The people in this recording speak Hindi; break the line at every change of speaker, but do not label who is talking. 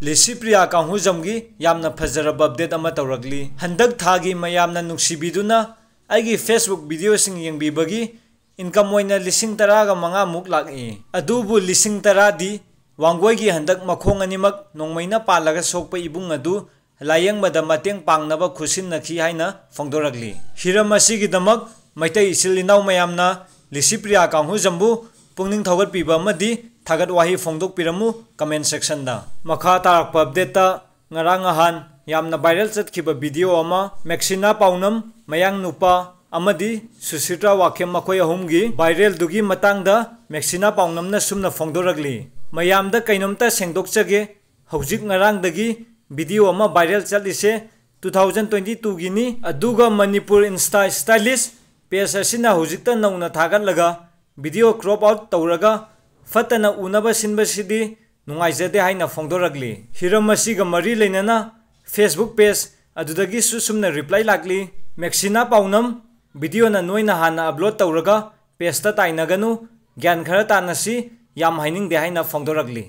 ꯂꯦꯁꯤꯄ꯭ꯔꯤꯌꯥ ꯀꯥꯡꯍꯨꯖꯝꯒꯤ ꯌꯥꯝꯅ ꯐꯖꯔꯕ ꯑꯞꯗꯦꯠ ꯑꯃ ꯇꯧꯔꯛꯂꯤ ꯍꯟꯗꯛ ꯊꯥꯒꯤ ꯃꯌꯥꯝꯅ ꯅꯨꯡꯁꯤꯕꯤꯗꯨꯅ ꯑꯩꯒꯤ ꯐꯦꯁꯕꯨꯛ ꯚꯤꯗꯤꯑꯣꯁꯤꯡ ꯌꯦꯡꯕꯤꯕꯒꯤ ꯏꯟꯀꯝ ꯑꯣꯏꯅ ꯂꯤꯁꯤꯡ ꯇꯔꯥꯒ ꯃꯉꯥꯃꯨꯛ ꯂꯥꯛꯏ ꯑꯗꯨꯕꯨ ꯂꯤꯁꯤꯡ ꯇꯔꯥꯗꯤ ꯋꯥꯡꯒꯣꯏꯒꯤ ꯍꯟꯗꯛ ꯃꯈꯣꯡ ꯑꯅꯤꯃꯛ ꯅꯣꯡꯃꯩꯅ ꯄꯥꯜꯂꯒ ꯁꯣꯛꯄ ꯏꯕꯨꯡ ꯑꯗꯨ ꯂꯥꯌꯦꯡꯕꯗ ꯃꯇꯦꯡ ꯄꯥꯡꯅꯕ ꯈꯨꯠꯁꯤꯟꯅꯈꯤ ꯍꯥꯏꯅ ꯐꯣꯡꯗꯣꯔꯛꯂꯤ ꯍꯤꯔꯝ ꯑꯁꯤꯒꯤꯗꯃꯛ ꯃꯩꯇꯩ ꯏꯆꯤꯜ ꯏꯅꯥꯎ ꯃꯌꯥꯝꯅ ꯂꯤꯁꯤꯄ꯭ꯔꯤꯌꯥ ꯀꯥꯡꯍꯨꯖꯝꯕꯨ ꯄꯨꯛꯅꯤꯡ ꯊꯧꯒꯠꯄꯤꯕ ꯑꯃꯗꯤ थगत वही फोंदू कमें सेक्शन दाप अपडेट तर अहान याम वायरल चतब वीडियो मेक्सीना पाउनम मयांग नुपा सुशीता वाकेम अहम की वायरल मेक्सीना पाउनम सूम फोंदरगली कम सेंदे हजिदी वीडियो वायरल चलिसे 2022 टू थाउज ट्वेंटी टू की मनपुर इंस्टा स्टाइलिस पेज अगर नौना थागल वीडियो क्रॉप आउट तौरगा ꯐꯠꯇꯅ ꯎꯅꯕ ꯁꯤꯟꯕꯁꯤꯗꯤ ꯅꯨꯡꯉꯥꯏꯖꯗꯦ ꯍꯥꯏꯅ ꯐꯣꯡꯗꯣꯔꯛꯂꯤ ꯍꯤꯔꯝ ꯑꯁꯤꯒ ꯃꯔꯤ ꯂꯩꯅꯅ ꯐꯦꯁꯕꯨꯛ ꯄꯦꯖ ꯑꯗꯨꯗꯒꯤꯁꯨ ꯁꯨꯝꯅ ꯔꯤꯄ꯭ꯂꯥꯏ ꯂꯥꯛꯂꯤ ꯃꯦꯛꯁꯤꯅꯥ ꯄꯥꯎꯅꯝ ꯚꯤꯗꯤꯑꯣꯅ ꯅꯣꯏꯅ ꯍꯥꯟꯅ ꯑꯞꯂꯣꯗ ꯇꯧꯔꯒ ꯄꯦꯖꯇ ꯇꯥꯏꯅꯒꯅꯨ ꯒ꯭ꯌꯥꯟ ꯈꯔ ꯇꯥꯟꯅꯁꯤ ꯌꯥꯝ ꯍꯥꯏꯅꯤꯡꯗꯦ ꯍꯥꯏꯅ ꯐꯣꯡꯗꯣꯔꯛꯂꯤ